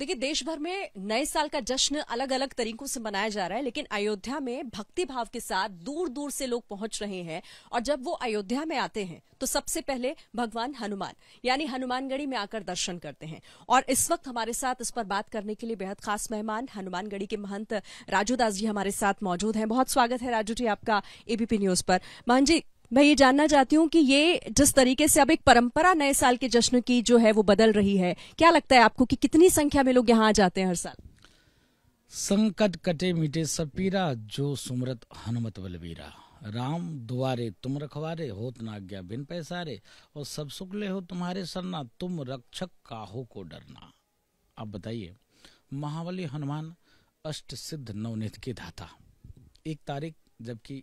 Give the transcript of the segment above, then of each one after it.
देखिए देश भर में नए साल का जश्न अलग अलग तरीकों से मनाया जा रहा है लेकिन अयोध्या में भक्ति भाव के साथ दूर दूर से लोग पहुंच रहे हैं और जब वो अयोध्या में आते हैं तो सबसे पहले भगवान हनुमान यानी हनुमानगढ़ी में आकर दर्शन करते हैं और इस वक्त हमारे साथ इस पर बात करने के लिए बेहद खास मेहमान हनुमानगढ़ी के महंत राजू दास जी हमारे साथ मौजूद हैं बहुत स्वागत है राजू जी आपका एबीपी न्यूज पर महन जी मैं ये जानना चाहती हूँ कि ये जिस तरीके से अब एक परंपरा नए साल के जश्न की जो है वो बदल रही है क्या लगता है आपको कि कितनी संख्या में लोग यहाँ आ जाते हैं हर साल संकट कटे मिटे सपीरा जो सुमरत हनुमत बलबीरा राम दुआरे तुम रखवारे होत नाज्ञा बिन पैसारे और सब सुखले हो तुम्हारे सरना तुम रक्षक काहो को डरना आप बताइए महावली हनुमान अष्ट सिद्ध नवनीत के धाता एक तारीख जबकि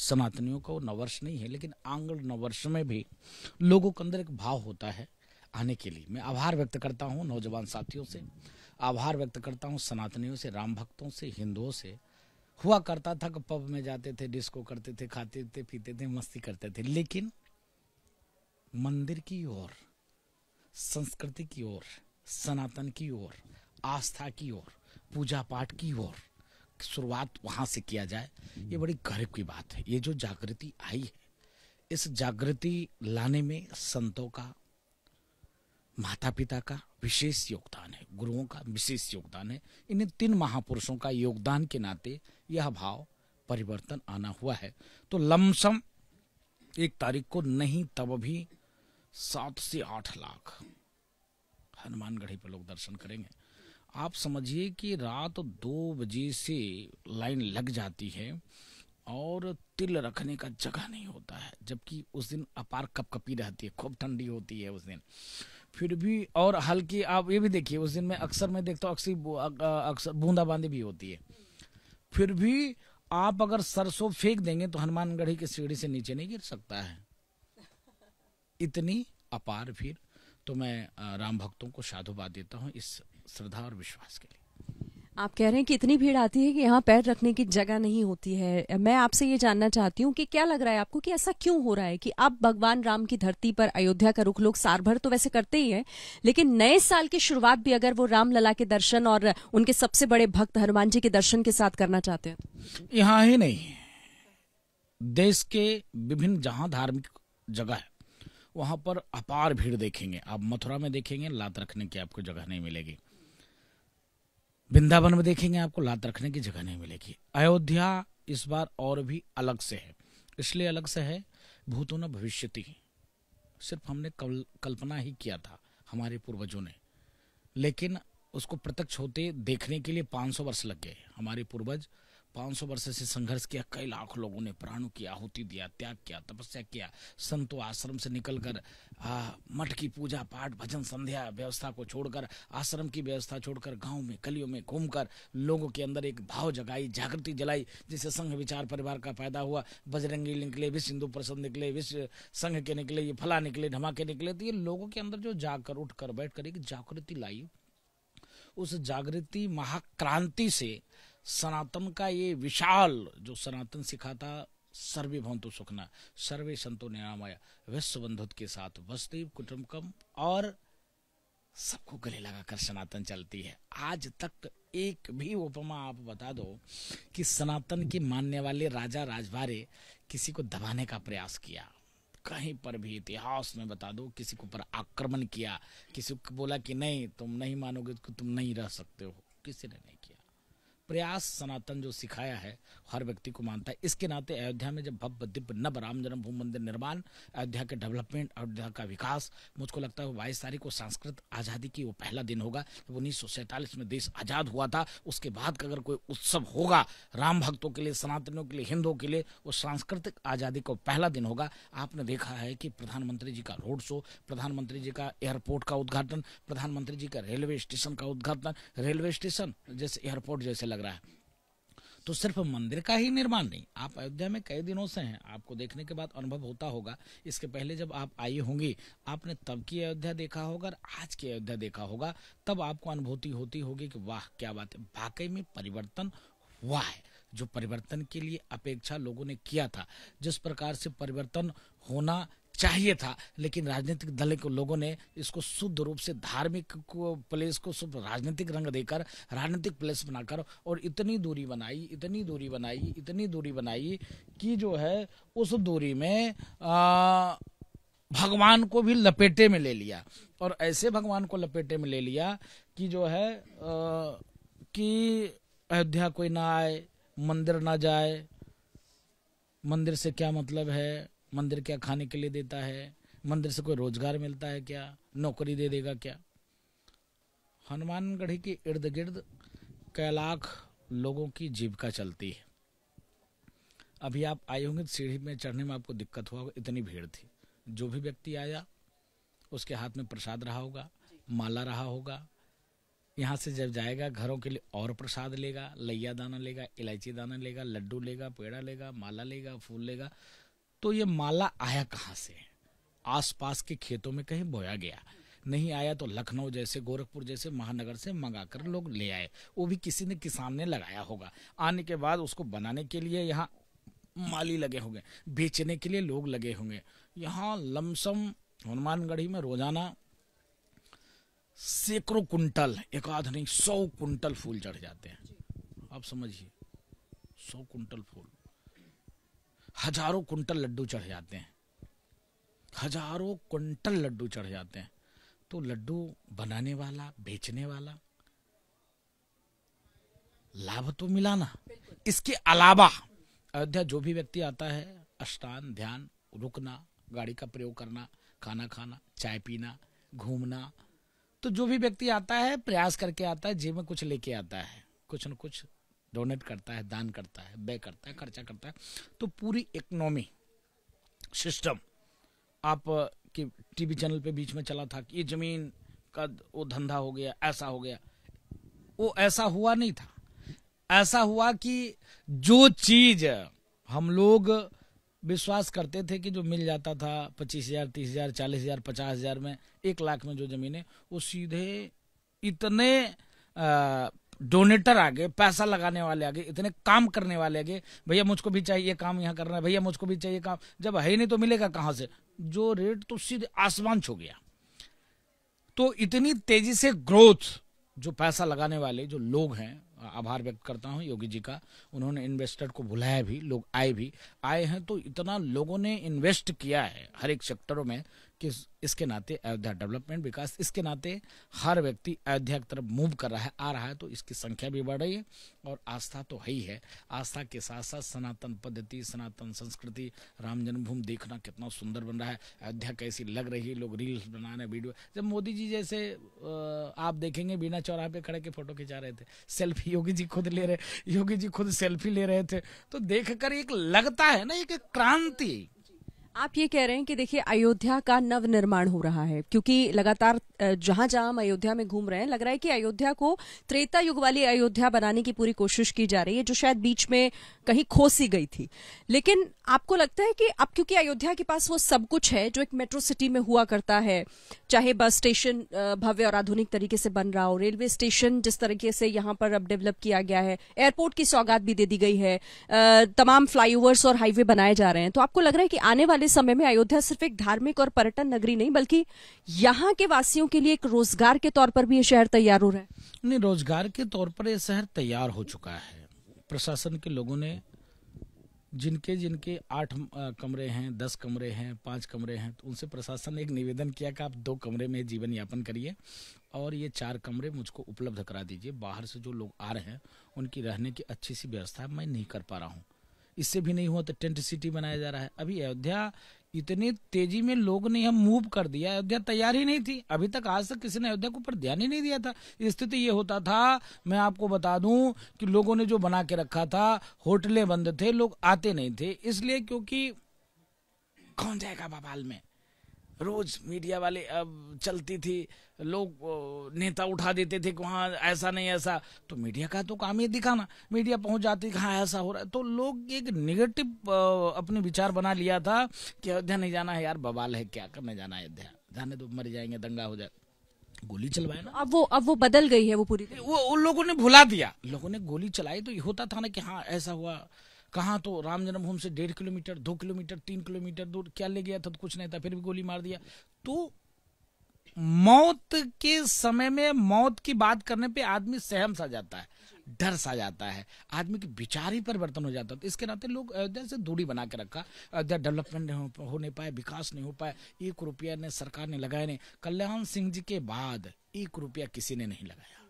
सनातनियों का वो नववर्ष नहीं है लेकिन आंगल नववर्ष में भी लोगों के अंदर एक भाव होता है आने के लिए मैं आभार व्यक्त करता हूँ नौजवान साथियों से आभार व्यक्त करता हूँ सनातनियों से राम भक्तों से हिंदुओं से हुआ करता था कि पब में जाते थे डिस्को करते थे खाते थे पीते थे मस्ती करते थे लेकिन मंदिर की ओर संस्कृति की ओर सनातन की ओर आस्था की ओर पूजा पाठ की ओर शुरुआत वहां से किया जाए ये बड़ी गर्व की बात है ये जो जागृति आई है इस जागृति लाने में संतों का माता पिता का विशेष योगदान है गुरुओं का विशेष योगदान है इन तीन महापुरुषों का योगदान के नाते यह भाव परिवर्तन आना हुआ है तो लमसम एक तारीख को नहीं तब भी सात से आठ लाख हनुमानगढ़ी पर लोग दर्शन करेंगे आप समझिए कि रात दो बजे से लाइन लग जाती है और तिल रखने का जगह नहीं होता है जबकि उस दिन अपार कपकपी रहती है खूब ठंडी होती है उस दिन फिर भी और हल्की आप ये भी देखिए उस दिन में अक्सर मैं देखता हूँ अक्सर अक्सर बूंदाबांदी भी होती है फिर भी आप अगर सरसों फेंक देंगे तो हनुमानगढ़ी की सीढ़ी से नीचे नहीं गिर सकता है इतनी अपार फिर तो मैं राम भक्तों को साधुवाद देता हूँ इस श्रद्धा और विश्वास के लिए आप कह रहे हैं कि इतनी भीड़ आती है कि यहाँ पैर रखने की जगह नहीं होती है मैं आपसे ये जानना चाहती हूँ कि क्या लग रहा है आपको कि ऐसा क्यों हो रहा है कि अब भगवान राम की धरती पर अयोध्या का रुख लोग साल भर तो वैसे करते ही हैं लेकिन नए साल की शुरुआत भी अगर वो रामलला के दर्शन और उनके सबसे बड़े भक्त हनुमान जी के दर्शन के साथ करना चाहते हैं यहाँ ही नहीं देश के विभिन्न जहाँ धार्मिक जगह है वहाँ पर अपार भीड़ देखेंगे आप मथुरा में देखेंगे लात रखने की आपको जगह नहीं मिलेगी वृंदावन में देखेंगे आपको लात रखने की जगह नहीं मिलेगी अयोध्या इस बार और भी अलग से है इसलिए अलग से है भूतों न भविष्य सिर्फ हमने कल, कल्पना ही किया था हमारे पूर्वजों ने लेकिन उसको प्रत्यक्ष होते देखने के लिए 500 वर्ष लग गए हमारे पूर्वज 500 वर्ष से संघर्ष किया कई लाख लोगों ने प्राणों की आहुति दिया त्याग किया तपस्या किया संतो आश्रम से निकलकर मठ की पूजा पाठ भजन संध्या व्यवस्था को छोड़कर आश्रम की व्यवस्था छोड़कर गांव में गलियों में घूमकर लोगों के अंदर एक भाव जगाई जागृति जलाई जिससे संघ विचार परिवार का पैदा हुआ बजरंगी निकले विश्व हिंदू परिषद निकले विश्व संघ के निकले ये फला निकले धमाके निकले तो ये लोगों के अंदर जो जाकर उठकर बैठकर एक जागृति लाई उस जागृति महाक्रांति से सनातन का ये विशाल जो सनातन सिखाता सर्वे भवंतु सुखना सर्वे संतो निरामया विश्व बंधुत्व के साथ वसुदेव कुटुम्बकम और सबको गले लगाकर सनातन चलती है आज तक एक भी उपमा आप बता दो कि सनातन के मानने वाले राजा राजभारे किसी को दबाने का प्रयास किया कहीं पर भी इतिहास में बता दो किसी को पर आक्रमण किया किसी को बोला कि नहीं तुम नहीं मानोगे तो तुम नहीं रह सकते हो किसी ने नहीं प्रयास सनातन जो सिखाया है हर व्यक्ति को मानता है इसके नाते अयोध्या में जब भव्य दिव्य नव राम जन्मभूमि मंदिर निर्माण अयोध्या के डेवलपमेंट अयोध्या का विकास मुझको लगता है बाईस तारीख को सांस्कृत आज़ादी की वो पहला दिन होगा जब उन्नीस में देश आज़ाद हुआ था उसके बाद का अगर कोई उत्सव होगा राम भक्तों के लिए सनातनों के लिए हिंदुओं के लिए वो सांस्कृतिक आज़ादी का पहला दिन होगा आपने देखा है कि प्रधानमंत्री जी का रोड शो प्रधानमंत्री जी का एयरपोर्ट का उद्घाटन प्रधानमंत्री जी का रेलवे स्टेशन का उद्घाटन रेलवे स्टेशन जैसे एयरपोर्ट जैसे लग रहा है तो सिर्फ मंदिर का ही निर्माण नहीं आप अयोध्या में कई दिनों से हैं आपको देखने के बाद अनुभव होता होगा इसके पहले जब आप आई होंगी आपने तब की अयोध्या देखा होगा और आज की अयोध्या देखा होगा तब आपको अनुभूति होती होगी कि वाह क्या बात है वाकई में परिवर्तन हुआ है जो परिवर्तन के लिए अपेक्षा लोगों ने किया था जिस प्रकार से परिवर्तन होना चाहिए था लेकिन राजनीतिक दल के लोगों ने इसको शुद्ध रूप से धार्मिक को प्लेस को शुद्ध राजनीतिक रंग देकर राजनीतिक प्लेस बनाकर और इतनी दूरी बनाई इतनी दूरी बनाई इतनी दूरी बनाई कि जो है उस दूरी में आ, भगवान को भी लपेटे में ले लिया और ऐसे भगवान को लपेटे में ले लिया कि जो है आ, कि अयोध्या कोई ना आए मंदिर ना जाए मंदिर से क्या मतलब है मंदिर क्या खाने के लिए देता है मंदिर से कोई रोजगार मिलता है क्या नौकरी दे देगा क्या हनुमानगढ़ी के इर्द गिर्द कैलाख लोगों की जीविका चलती है अभी आप आए होंगे तो सीढ़ी में चढ़ने में आपको दिक्कत हुआ होगा इतनी भीड़ थी जो भी व्यक्ति आया उसके हाथ में प्रसाद रहा होगा माला रहा होगा यहाँ से जब जाएगा घरों के लिए और प्रसाद लेगा लैया दाना लेगा इलायची दाना लेगा लड्डू लेगा पेड़ा लेगा माला लेगा फूल लेगा तो ये माला आया कहाँ से आसपास के खेतों में कहीं बोया गया नहीं आया तो लखनऊ जैसे गोरखपुर जैसे महानगर से मंगाकर लोग ले आए वो भी किसी ने किसान ने लगाया होगा आने के बाद उसको बनाने के लिए यहाँ माली लगे होंगे बेचने के लिए लोग लगे होंगे यहाँ लमसम हनुमानगढ़ी में रोजाना सैकड़ों कुंटल एक आध नहीं सौ कुंटल फूल चढ़ जाते हैं आप समझिए सौ कुंटल फूल हजारों कुंटल लड्डू चढ़ जाते हैं हजारों कुंटल लड्डू चढ़ जाते हैं तो लड्डू बनाने वाला बेचने वाला लाभ तो मिला ना इसके अलावा अयोध्या जो भी व्यक्ति आता है अष्टान ध्यान रुकना गाड़ी का प्रयोग करना खाना खाना चाय पीना घूमना तो जो भी व्यक्ति आता है प्रयास करके आता है जेब में कुछ लेके आता है कुछ न कुछ डोनेट करता है दान करता है बे करता है खर्चा करता है तो पूरी इकोनॉमी सिस्टम आप के टीवी चैनल पे बीच में चला था कि ये जमीन का वो धंधा हो गया ऐसा हो गया वो ऐसा हुआ नहीं था ऐसा हुआ कि जो चीज हम लोग विश्वास करते थे कि जो मिल जाता था पच्चीस हजार तीस हजार चालीस हजार पचास हजार में एक लाख में जो जमीन है वो सीधे इतने डोनेटर आ गए पैसा लगाने वाले आ गए इतने काम करने वाले आ गए भैया मुझको भी चाहिए काम यहाँ करना है भैया मुझको भी चाहिए काम जब है नहीं तो मिलेगा कहाँ से जो रेट तो सीधे आसमान छो गया तो इतनी तेजी से ग्रोथ जो पैसा लगाने वाले जो लोग हैं आभार व्यक्त करता हूं योगी जी का उन्होंने इन्वेस्टर को बुलाया भी लोग आए भी आए हैं तो इतना लोगों ने इन्वेस्ट किया है हर एक सेक्टरों में कि इसके नाते अयोध्या डेवलपमेंट विकास इसके नाते हर व्यक्ति अयोध्या की तरफ मूव कर रहा है आ रहा है तो इसकी संख्या भी बढ़ रही है और आस्था तो है ही है आस्था के साथ साथ सनातन पद्धति सनातन संस्कृति राम जन्मभूमि देखना कितना सुंदर बन रहा है अयोध्या कैसी लग रही है लोग रील्स बना रहे वीडियो जब मोदी जी जैसे आप देखेंगे बिना चौराहे पे खड़े के फोटो खिंचा रहे थे सेल्फी योगी जी खुद ले रहे योगी जी खुद सेल्फी ले रहे थे तो देख कर एक लगता है ना एक क्रांति आप ये कह रहे हैं कि देखिए अयोध्या का नव निर्माण हो रहा है क्योंकि लगातार जहां जहां हम अयोध्या में घूम रहे हैं लग रहा है कि अयोध्या को त्रेता युग वाली अयोध्या बनाने की पूरी कोशिश की जा रही है जो शायद बीच में कहीं खोसी गई थी लेकिन आपको लगता है कि अब क्योंकि अयोध्या के पास वो सब कुछ है जो एक मेट्रो सिटी में हुआ करता है चाहे बस स्टेशन भव्य और आधुनिक तरीके से बन रहा हो रेलवे स्टेशन जिस तरीके से यहां पर अब डेवलप किया गया है एयरपोर्ट की सौगात भी दे दी गई है तमाम फ्लाईओवर्स और हाईवे बनाए जा रहे हैं तो आपको लग रहा है कि आने वाले वाले समय में अयोध्या सिर्फ एक धार्मिक और पर्यटन नगरी नहीं बल्कि यहाँ के वासियों के लिए एक रोजगार के तौर पर भी ये शहर तैयार हो रहा है नहीं रोजगार के तौर पर यह शहर तैयार हो चुका है प्रशासन के लोगों ने जिनके जिनके आठ कमरे हैं दस कमरे हैं पांच कमरे हैं तो उनसे प्रशासन ने एक निवेदन किया कि आप दो कमरे में जीवन यापन करिए और ये चार कमरे मुझको उपलब्ध करा दीजिए बाहर से जो लोग आ रहे हैं उनकी रहने की अच्छी सी व्यवस्था मैं नहीं कर पा रहा हूँ इससे भी नहीं हुआ तो टेंट सिटी बनाया जा रहा है अभी अयोध्या इतनी तेजी में लोग ने हम मूव कर दिया अयोध्या तैयार ही नहीं थी अभी तक आज तक किसी ने अयोध्या के ऊपर ध्यान ही नहीं दिया था स्थिति ये होता था मैं आपको बता दूं कि लोगों ने जो बना के रखा था होटलें बंद थे लोग आते नहीं थे इसलिए क्योंकि कौन जाएगा बवाल में रोज मीडिया वाले अब चलती थी लोग नेता उठा देते थे कि वहाँ ऐसा नहीं ऐसा तो मीडिया का तो काम ही दिखाना मीडिया पहुंच जाती कहाँ ऐसा हो रहा है तो लोग एक निगेटिव अपने विचार बना लिया था कि अयोध्या नहीं जाना है यार बवाल है क्या करने जाना है अयोध्या जाने तो मर जाएंगे दंगा हो जाए गोली चलवाए ना अब वो अब वो बदल गई है वो पूरी वो उन लोगों ने भुला दिया लोगों ने गोली चलाई तो ये होता था ना कि हाँ ऐसा हुआ कहाँ तो राम जन्मभूमि से डेढ़ किलोमीटर दो किलोमीटर तीन किलोमीटर दूर क्या ले गया था तो कुछ नहीं था फिर भी गोली मार दिया तो मौत के समय में मौत की बात करने पे आदमी सहम सा जाता है डर सा जाता है आदमी के विचार ही परिवर्तन हो जाता है तो इसके नाते लोग अयोध्या से दूरी बना के रखा अयोध्या डेवलपमेंट हो, हो नहीं पाया विकास नहीं हो पाया एक रुपया ने सरकार ने लगाया नहीं कल्याण सिंह जी के बाद एक रुपया किसी ने नहीं लगाया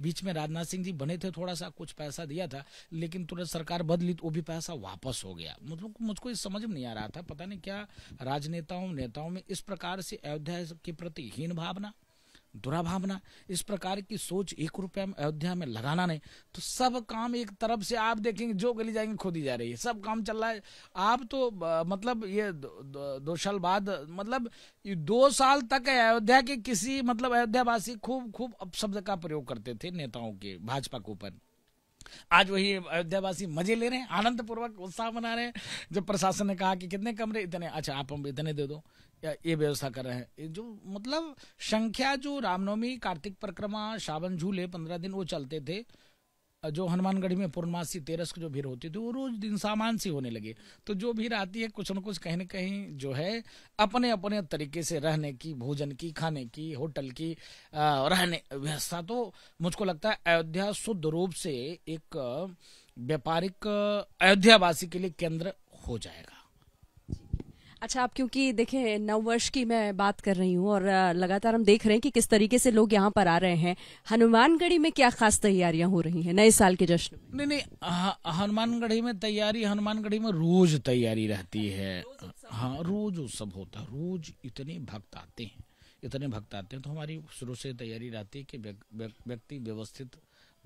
बीच में राजनाथ सिंह जी बने थे थोड़ा सा कुछ पैसा दिया था लेकिन तुरंत सरकार बदली तो वो भी पैसा वापस हो गया मतलब मुझको समझ में नहीं आ रहा था पता नहीं क्या राजनेताओं नेताओं में इस प्रकार से अयोध्या के प्रति हीन भावना दुराभावना इस प्रकार की सोच एक रुपया में अयोध्या में लगाना नहीं तो सब काम एक तरफ से आप देखेंगे जो गली जाएंगे खोदी जा रही है सब काम चल रहा है आप तो मतलब ये दो, दो, दो साल बाद मतलब दो साल तक अयोध्या के किसी मतलब अयोध्यावासी खूब खूब अपशब्द का प्रयोग करते थे नेताओं के भाजपा के ऊपर आज वही अयोध्यावासी मजे ले रहे हैं आनंद पूर्वक उत्साह मना रहे हैं जब प्रशासन ने कहा कि कितने कमरे इतने अच्छा आप हम इतने दे दो या ये व्यवस्था कर रहे हैं जो मतलब संख्या जो रामनवमी कार्तिक परिक्रमा श्रावण झूले पंद्रह दिन वो चलते थे जो हनुमानगढ़ी में पूर्णमासी तेरस की जो भीड़ होती थी वो रोज दिन सामान सी होने लगी तो जो भीड़ आती है कुछ न कुछ कहीं ना कहीं जो है अपने अपने तरीके से रहने की भोजन की खाने की होटल की रहने व्यवस्था तो मुझको लगता है अयोध्या शुद्ध रूप से एक व्यापारिक अयोध्यावासी के लिए केंद्र हो जाएगा अच्छा आप क्योंकि देखें नववर्ष की मैं बात कर रही हूँ और लगातार हम देख रहे हैं कि किस तरीके से लोग यहाँ पर आ रहे हैं हनुमानगढ़ी में क्या खास तैयारियां हो रही हैं नए साल के जश्न नहीं नहीं हनुमानगढ़ी में तैयारी हनुमानगढ़ी में रोज तैयारी रहती है हाँ रोज उत्सव होता है रोज इतने भक्त आते हैं इतने भक्त आते हैं तो हमारी शुरू से तैयारी रहती है कि व्यक्ति व्यवस्थित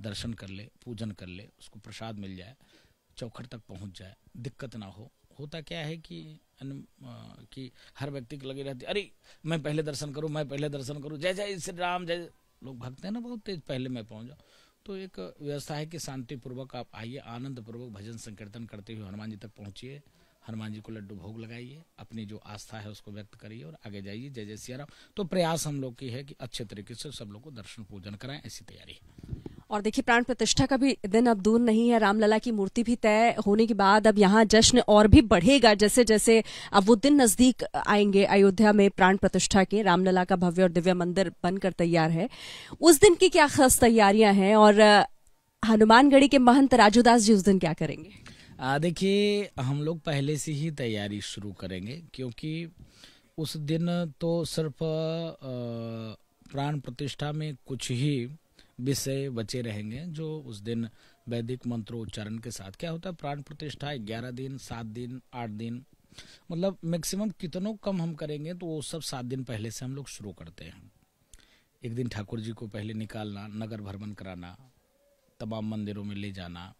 दर्शन कर ले पूजन कर ले उसको प्रसाद मिल जाए चौखट तक पहुंच जाए दिक्कत ना हो होता क्या है कि की हर व्यक्ति को लगी रहती अरे मैं पहले दर्शन करूँ मैं पहले दर्शन करूँ जय जय श्री राम जय लोग भगते हैं ना बहुत तेज पहले मैं पहुँच जाऊँ तो एक व्यवस्था है कि शांतिपूर्वक आप आइए आनंद पूर्वक भजन संकीर्तन करते हुए हनुमान जी तक पहुँचिए हनुमान जी को लड्डू भोग लगाइए अपनी जो आस्था है उसको व्यक्त करिए और आगे जाइए जय जय सियाराम तो प्रयास हम लोग की है कि अच्छे तरीके से सब लोग को दर्शन पूजन कराएं ऐसी तैयारी और देखिए प्राण प्रतिष्ठा का भी दिन अब दूर नहीं है रामलला की मूर्ति भी तय होने के बाद अब यहाँ जश्न और भी बढ़ेगा जैसे जैसे अब वो दिन नजदीक आएंगे अयोध्या में प्राण प्रतिष्ठा के रामलला का भव्य और दिव्य मंदिर बनकर तैयार है उस दिन की क्या खास तैयारियां हैं और हनुमानगढ़ी के महंत राजूदास जी उस दिन क्या करेंगे देखिए हम लोग पहले से ही तैयारी शुरू करेंगे क्योंकि उस दिन तो सिर्फ प्राण प्रतिष्ठा में कुछ ही विषय बचे रहेंगे जो उस दिन वैदिक मंत्रो उच्चारण के साथ क्या होता है प्राण प्रतिष्ठा ग्यारह दिन सात दिन आठ दिन मतलब मैक्सिमम कितनों कम हम करेंगे तो वो सब सात दिन पहले से हम लोग शुरू करते हैं एक दिन ठाकुर जी को पहले निकालना नगर भ्रमण कराना तमाम मंदिरों में ले जाना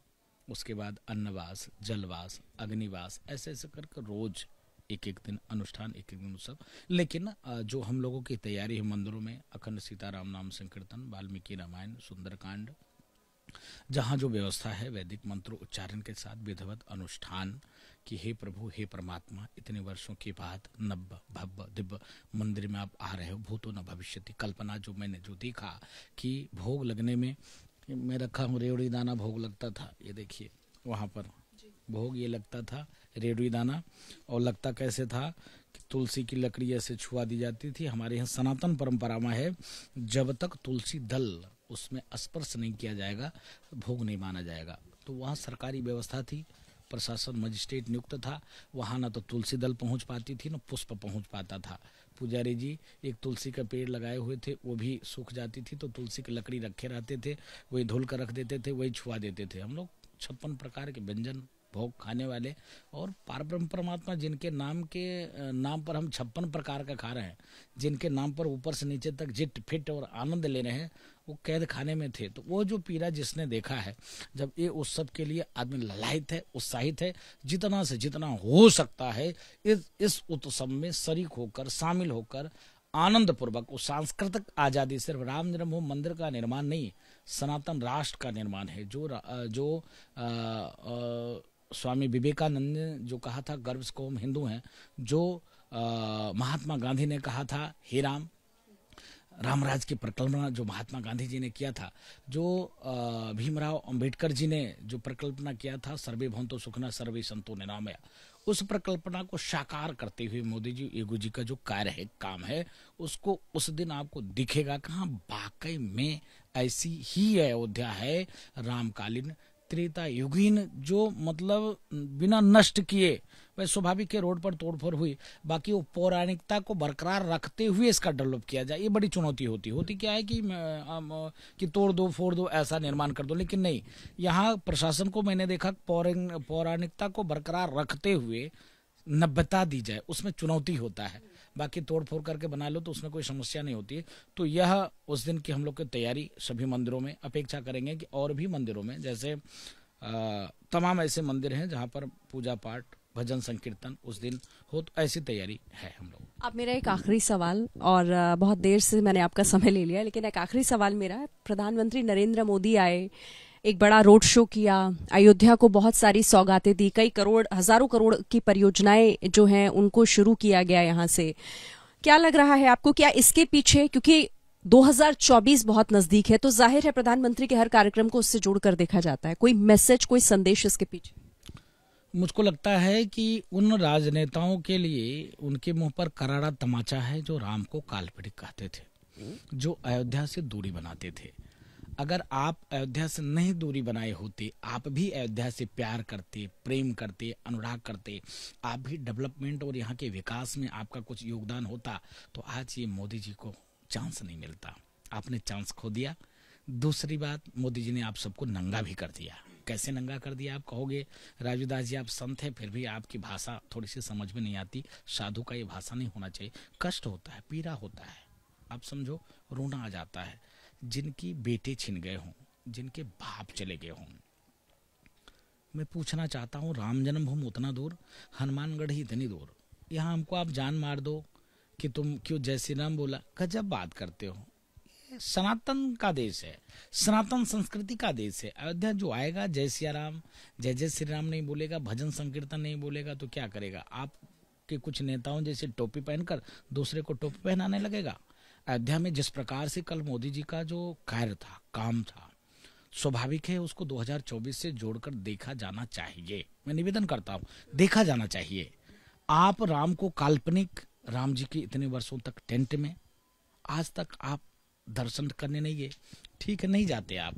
उसके बाद अन्नवास जलवास अग्निवास ऐसे ऐसे करके रोज एक एक दिन अनुष्ठान एक एक दिन उत्सव लेकिन जो हम लोगों की तैयारी है मंदिरों में अखंड सीताराम नाम संकीर्तन वाल्मीकि रामायण सुंदरकांड जहाँ जो व्यवस्था है वैदिक मंत्र उच्चारण के साथ विधवत अनुष्ठान कि हे प्रभु हे परमात्मा इतने वर्षों के बाद नब भव्य दिव्य मंदिर में आप आ रहे हो भूतो न भविष्य कल्पना जो मैंने जो देखा कि भोग लगने में मैं रखा हूँ रेवड़ी दाना भोग लगता था ये देखिए वहाँ पर भोग ये लगता था रेडुई दाना और लगता कैसे था कि तुलसी की लकड़ी ऐसे छुआ दी जाती थी हमारे यहाँ सनातन परंपरा में है जब तक तुलसी दल उसमें स्पर्श नहीं किया जाएगा भोग नहीं माना जाएगा तो वहाँ सरकारी व्यवस्था थी प्रशासन मजिस्ट्रेट नियुक्त था वहाँ ना तो तुलसी दल पहुँच पाती थी ना पुष्प पहुँच पाता था पुजारी जी एक तुलसी का पेड़ लगाए हुए थे वो भी सूख जाती थी तो तुलसी की लकड़ी रखे रहते थे वही धुल कर रख देते थे वही छुआ देते थे हम लोग छप्पन प्रकार के व्यंजन भोग खाने वाले और पार परमात्मा जिनके नाम के नाम पर हम छप्पन प्रकार का खा रहे हैं जिनके नाम पर ऊपर से नीचे तक जिट फिट और आनंद ले रहे हैं वो कैद खाने में थे तो वो जो पीड़ा जिसने देखा है जब ये सब के लिए आदमी ललायत है उत्साहित है जितना से जितना हो सकता है इस इस उत्सव में शरीक होकर शामिल होकर आनंद पूर्वक उस सांस्कृतिक आजादी सिर्फ राम जन्मभ मंदिर का निर्माण नहीं सनातन राष्ट्र का निर्माण है जो जो आ, आ, स्वामी विवेकानंद ने जो कहा था गर्व को हम हिंदू हैं जो आ, महात्मा गांधी ने कहा था हे राम रामराज की परिकल्पना जो महात्मा गांधी जी ने किया था जो भीमराव अंबेडकर जी ने जो परिकल्पना किया था सर्वे भवंतो सुखना सर्वे संतो निरामया उस परिकल्पना को साकार करते हुए मोदी जी एगो जी का जो कार्य है काम है उसको उस दिन आपको दिखेगा कहाँ वाकई में ऐसी ही अयोध्या है रामकालीन त्रेता युगीन जो मतलब बिना नष्ट किए वह स्वाभाविक के रोड पर तोड़फोड़ हुई बाकी वो पौराणिकता को बरकरार रखते हुए इसका डेवलप किया जाए ये बड़ी चुनौती होती होती क्या है कि कि तोड़ दो फोड़ दो ऐसा निर्माण कर दो लेकिन नहीं यहाँ प्रशासन को मैंने देखा पौराणिकता को बरकरार रखते हुए नभ्यता दी जाए उसमें चुनौती होता है बाकी तोड़ फोड़ करके बना लो तो उसमें कोई समस्या नहीं होती तो यह उस दिन की हम लोग की तैयारी सभी मंदिरों में अपेक्षा करेंगे कि और भी मंदिरों में जैसे तमाम ऐसे मंदिर हैं जहाँ पर पूजा पाठ भजन संकीर्तन उस दिन हो तो ऐसी तैयारी है हम लोग अब मेरा एक आखिरी सवाल और बहुत देर से मैंने आपका समय ले लिया लेकिन एक आखिरी सवाल मेरा प्रधानमंत्री नरेंद्र मोदी आए एक बड़ा रोड शो किया अयोध्या को बहुत सारी सौगातें दी कई करोड़ हजारों करोड़ की परियोजनाएं जो हैं उनको शुरू किया गया यहाँ से क्या लग रहा है आपको क्या इसके पीछे क्योंकि 2024 बहुत नजदीक है तो जाहिर है प्रधानमंत्री के हर कार्यक्रम को उससे जोड़कर देखा जाता है कोई मैसेज कोई संदेश इसके पीछे मुझको लगता है कि उन राजनेताओं के लिए उनके मुंह पर करारा तमाचा है जो राम को काल्पनिक कहते थे जो अयोध्या से दूरी बनाते थे अगर आप अयोध्या से नहीं दूरी बनाए होते आप भी अयोध्या से प्यार करते प्रेम करते अनुराग करते आप भी डेवलपमेंट और यहाँ के विकास में आपका कुछ योगदान होता तो आज ये मोदी जी को चांस नहीं मिलता आपने चांस खो दिया दूसरी बात मोदी जी ने आप सबको नंगा भी कर दिया कैसे नंगा कर दिया आप कहोगे राजूदास जी आप संत हैं फिर भी आपकी भाषा थोड़ी सी समझ में नहीं आती साधु का ये भाषा नहीं होना चाहिए कष्ट होता है पीड़ा होता है आप समझो रोना आ जाता है जिनकी बेटे छिन गए हों जिनके बाप चले गए हों मैं पूछना चाहता हूँ राम जन्मभूमि उतना दूर हनुमानगढ़ ही इतनी दूर यहाँ हमको आप जान मार दो कि तुम क्यों जय श्री राम बोला गजब बात करते हो सनातन का देश है सनातन संस्कृति का देश है अयोध्या जो आएगा जय सिया राम जय जय श्री राम नहीं बोलेगा भजन संकीर्तन नहीं बोलेगा तो क्या करेगा आपके कुछ नेताओं जैसे टोपी पहनकर दूसरे को टोपी पहनाने लगेगा अयोध्या में जिस प्रकार से कल मोदी जी का जो कार्य था काम था स्वाभाविक है उसको 2024 से जोड़कर देखा जाना चाहिए मैं निवेदन करता हूँ देखा जाना चाहिए आप राम को काल्पनिक राम जी के इतने वर्षों तक टेंट में आज तक आप दर्शन करने नहीं गए ठीक नहीं जाते आप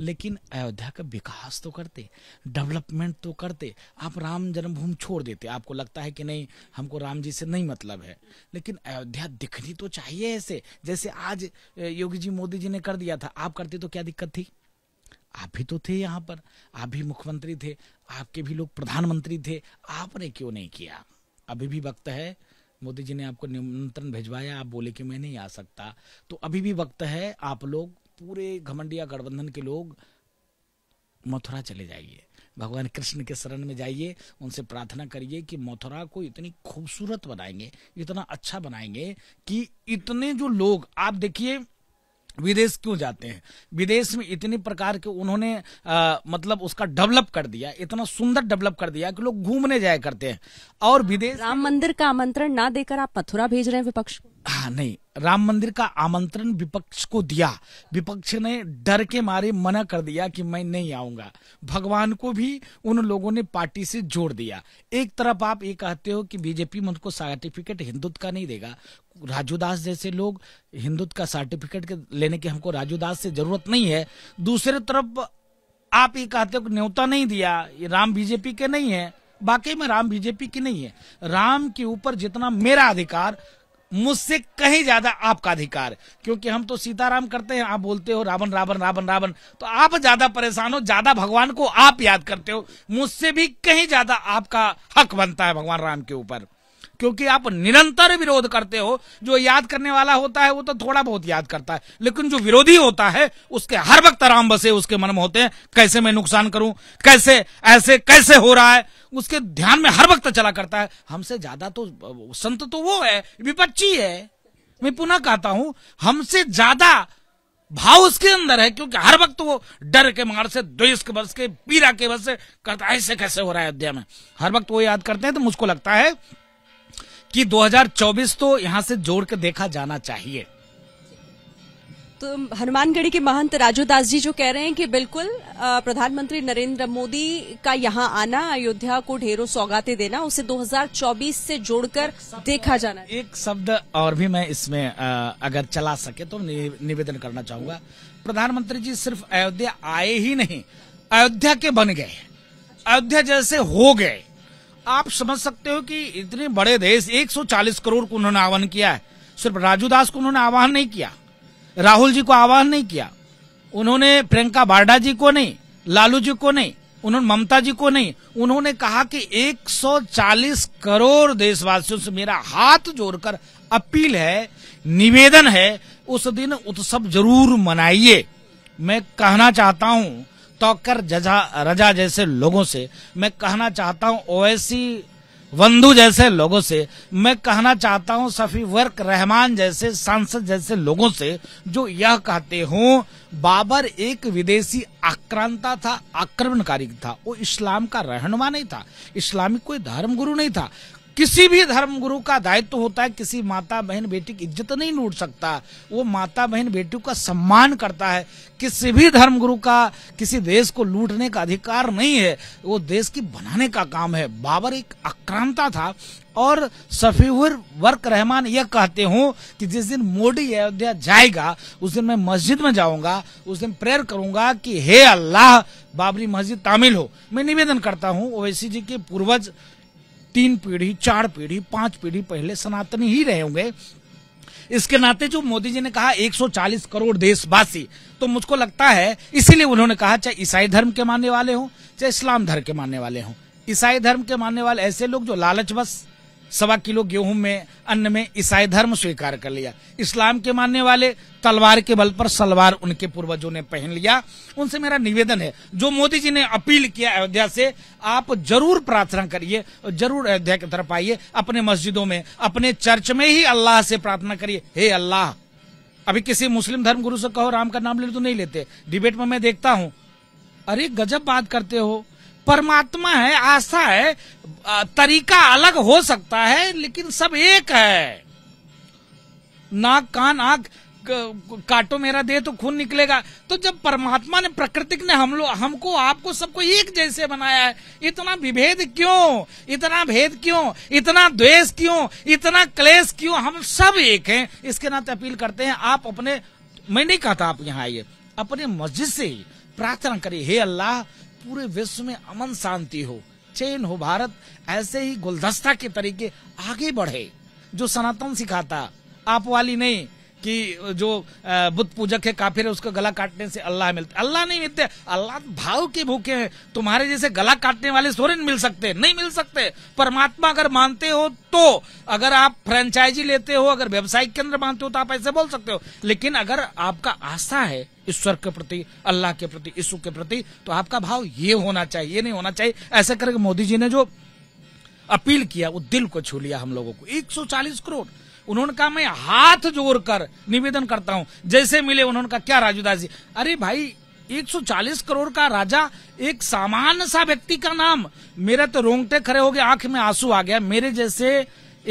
लेकिन अयोध्या का विकास तो करते डेवलपमेंट तो करते आप राम जन्मभूमि छोड़ देते आपको लगता है कि नहीं हमको राम जी से नहीं मतलब है लेकिन अयोध्या दिखनी तो चाहिए ऐसे जैसे आज योगी जी मोदी जी ने कर दिया था आप करते तो क्या दिक्कत थी आप भी तो थे यहाँ पर आप भी मुख्यमंत्री थे आपके भी लोग प्रधानमंत्री थे आपने क्यों नहीं किया अभी भी वक्त है मोदी जी ने आपको निमंत्रण भिजवाया आप बोले कि मैं नहीं आ सकता तो अभी भी वक्त है आप लोग पूरे घमंडिया गठबंधन के लोग मथुरा चले जाइए भगवान कृष्ण के शरण में जाइए उनसे प्रार्थना करिए कि मथुरा को इतनी खूबसूरत बनाएंगे इतना अच्छा बनाएंगे कि इतने जो लोग आप देखिए विदेश क्यों जाते हैं विदेश में इतने प्रकार के उन्होंने आ, मतलब उसका डेवलप कर दिया इतना सुंदर डेवलप कर दिया कि लोग घूमने जाया करते हैं और विदेश राम मंदिर का आमंत्रण ना देकर आप मथुरा भेज रहे हैं विपक्ष को हाँ नहीं राम मंदिर का आमंत्रण विपक्ष को दिया विपक्ष ने डर के मारे मना कर दिया कि मैं नहीं आऊंगा भगवान को भी उन लोगों ने पार्टी से जोड़ दिया एक तरफ आप ये कहते हो कि बीजेपी मुझको सर्टिफिकेट हिंदुत्व का नहीं देगा राजू दास जैसे लोग हिंदुत्व का सर्टिफिकेट लेने की हमको राजू दास से जरूरत नहीं है दूसरे तरफ आप ये कहते हो कि न्योता नहीं दिया ये राम बीजेपी के नहीं है बाकी में राम बीजेपी की नहीं है राम के ऊपर जितना मेरा अधिकार मुझसे कहीं ज्यादा आपका अधिकार क्योंकि हम तो सीताराम करते हैं आप बोलते हो रावण रावण रावण रावण तो आप ज्यादा परेशान हो ज्यादा भगवान को आप याद करते हो मुझसे भी कहीं ज्यादा आपका हक बनता है भगवान राम के ऊपर क्योंकि आप निरंतर विरोध करते हो जो याद करने वाला होता है वो तो थोड़ा बहुत याद करता है लेकिन जो विरोधी होता है उसके हर वक्त आराम बसे उसके मन में होते हैं कैसे मैं नुकसान करूं कैसे ऐसे कैसे हो रहा है उसके ध्यान में हर वक्त चला करता है हमसे ज्यादा तो संत तो वो है विपक्षी है मैं पुनः कहता हूं हमसे ज्यादा भाव उसके अंदर है क्योंकि हर वक्त वो डर के मार से द्वेष के बस के पीड़ा के बस से करता ऐसे कैसे हो रहा है अध्याय में हर वक्त वो याद करते हैं तो मुझको लगता है कि 2024 तो यहाँ से जोड़ के देखा जाना चाहिए तो हनुमानगढ़ी के महंत राजू दास जी जो कह रहे हैं कि बिल्कुल प्रधानमंत्री नरेंद्र मोदी का यहाँ आना अयोध्या को ढेरों सौगाते देना उसे 2024 से जोड़कर देखा जाना एक शब्द और भी मैं इसमें अगर चला सके तो निवेदन करना चाहूंगा प्रधानमंत्री जी सिर्फ अयोध्या आए ही नहीं अयोध्या के बन गए अयोध्या जैसे हो गए आप समझ सकते हो कि इतने बड़े देश 140 करोड़ को उन्होंने आह्वान किया है सिर्फ राजू दास को उन्होंने आह्वान नहीं किया राहुल जी को आह्वान नहीं किया उन्होंने प्रियंका बाड्रा जी को नहीं लालू जी को नहीं उन्होंने ममता जी को नहीं उन्होंने कहा कि 140 करोड़ देशवासियों से मेरा हाथ जोड़कर अपील है निवेदन है उस दिन उत्सव जरूर मनाइए मैं कहना चाहता हूं मुस्तौकर जजा रजा जैसे लोगों से मैं कहना चाहता हूँ ओवैसी बंधु जैसे लोगों से मैं कहना चाहता हूं सफी वर्क रहमान जैसे सांसद जैसे लोगों से जो यह कहते हूं बाबर एक विदेशी आक्रांता था आक्रमणकारी था वो इस्लाम का रहनुमा नहीं था इस्लामिक कोई धर्म गुरु नहीं था किसी भी धर्म गुरु का दायित्व तो होता है किसी माता बहन बेटी की इज्जत नहीं लूट सकता वो माता बहन बेटियों का सम्मान करता है किसी भी धर्म गुरु का किसी देश को लूटने का अधिकार नहीं है वो देश की बनाने का काम है बाबर एक आक्रांता था और सफीवर वर्क रहमान यह कहते हो कि जिस दिन मोदी अयोध्या जाएगा उस दिन मैं मस्जिद में जाऊंगा उस दिन प्रेयर करूंगा कि हे अल्लाह बाबरी मस्जिद तामिल हो मैं निवेदन करता हूं ओवैसी जी के पूर्वज तीन पीढ़ी चार पीढ़ी पांच पीढ़ी पहले सनातनी ही रहे होंगे इसके नाते जो मोदी जी ने कहा 140 करोड़ देशवासी तो मुझको लगता है इसीलिए उन्होंने कहा चाहे ईसाई धर्म के मानने वाले हों चाहे इस्लाम धर्म के मानने वाले हों ईसाई धर्म के मानने वाले ऐसे लोग जो लालच बस सवा किलो गेहूं में अन्न में ईसाई धर्म स्वीकार कर लिया इस्लाम के मानने वाले तलवार के बल पर सलवार उनके पूर्वजों ने पहन लिया उनसे मेरा निवेदन है जो मोदी जी ने अपील किया अयोध्या से आप जरूर प्रार्थना करिए जरूर अयोध्या की तरफ आइए अपने मस्जिदों में अपने चर्च में ही अल्लाह से प्रार्थना करिए हे अल्लाह अभी किसी मुस्लिम धर्म गुरु से कहो राम का नाम ले तो नहीं लेते डिबेट में मैं देखता हूँ अरे गजब बात करते हो परमात्मा है आस्था है तरीका अलग हो सकता है लेकिन सब एक है नाक कान आंख काटो मेरा दे तो खून निकलेगा तो जब परमात्मा ने प्रकृतिक ने हम लोग हमको आपको सबको एक जैसे बनाया है इतना विभेद क्यों इतना भेद क्यों इतना द्वेष क्यों इतना क्लेश क्यों हम सब एक हैं इसके नाते अपील करते हैं आप अपने मैं नहीं कहता आप यहाँ आइए अपने मस्जिद से प्रार्थना करिए हे अल्लाह पूरे विश्व में अमन शांति हो चैन हो भारत ऐसे ही गुलदस्ता के तरीके आगे बढ़े जो सनातन सिखाता आप वाली नहीं कि जो बुद्ध पूजक है काफिर है उसको गला काटने से अल्लाह मिलता अल्लाह नहीं मिलते अल्लाह तो भाव के भूखे हैं तुम्हारे जैसे गला काटने वाले सोरेन मिल सकते नहीं मिल सकते परमात्मा अगर मानते हो तो अगर आप फ्रेंचाइजी लेते हो अगर व्यवसायिक केंद्र मानते हो तो आप ऐसे बोल सकते हो लेकिन अगर आपका आशा है ईश्वर के प्रति अल्लाह के प्रति ईश्व के प्रति तो आपका भाव ये होना चाहिए ये नहीं होना चाहिए ऐसा करके मोदी जी ने जो अपील किया वो दिल को छू लिया हम लोगों को 140 करोड़ उन्होंने कहा मैं हाथ जोड़कर निवेदन करता हूँ जैसे मिले उन्होंने कहा क्या राजूदास जी अरे भाई 140 करोड़ का राजा एक सामान्य सा व्यक्ति का नाम मेरा तो रोंगटे खड़े हो गए आंख में आंसू आ गया मेरे जैसे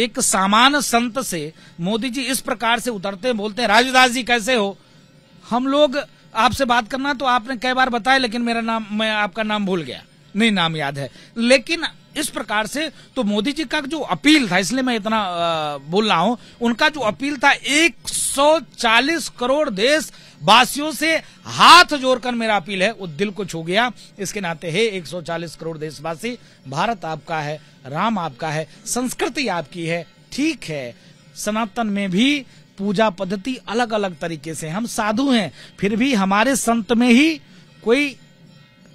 एक सामान्य संत से मोदी जी इस प्रकार से उतरते बोलते हैं राजूदास जी कैसे हो हम लोग आपसे बात करना तो आपने कई बार बताया लेकिन मेरा नाम मैं आपका नाम भूल गया नहीं नाम याद है लेकिन इस प्रकार से तो मोदी जी का जो अपील था इसलिए मैं इतना बोल रहा हूं उनका जो अपील था 140 करोड़ देश वासियों से हाथ जोड़कर मेरा अपील है वो दिल को छू गया इसके नाते है 140 करोड़ देशवासी भारत आपका है राम आपका है संस्कृति आपकी है ठीक है सनातन में भी पूजा पद्धति अलग अलग तरीके से हम साधु हैं फिर भी हमारे संत में ही कोई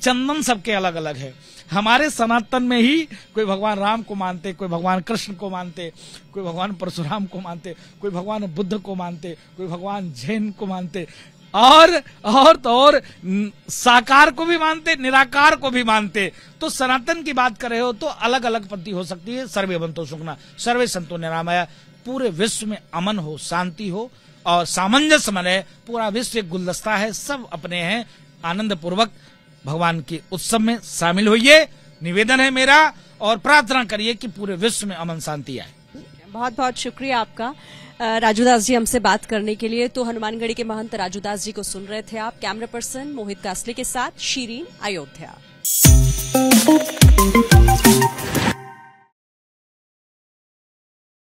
चंदन सबके अलग अलग है हमारे सनातन में ही कोई भगवान राम को मानते कोई भगवान कृष्ण को मानते कोई भगवान परशुराम को मानते कोई भगवान बुद्ध को मानते कोई भगवान जैन को मानते और और तो और साकार को भी मानते निराकार को भी मानते तो सनातन की बात कर रहे हो तो अलग अलग पति हो सकती है सर्वे बंतो सुखना सर्वे संतो निरामया पूरे विश्व में अमन हो शांति हो और सामंजस्य मने पूरा विश्व एक गुलदस्ता है सब अपने हैं आनंद पूर्वक भगवान के उत्सव में शामिल होइए निवेदन है मेरा और प्रार्थना करिए कि पूरे विश्व में अमन शांति आए बहुत बहुत शुक्रिया आपका राजूदास जी हमसे बात करने के लिए तो हनुमानगढ़ी के महंत राजूदास जी को सुन रहे थे आप कैमरा पर्सन मोहित कासले के साथ शीरीन अयोध्या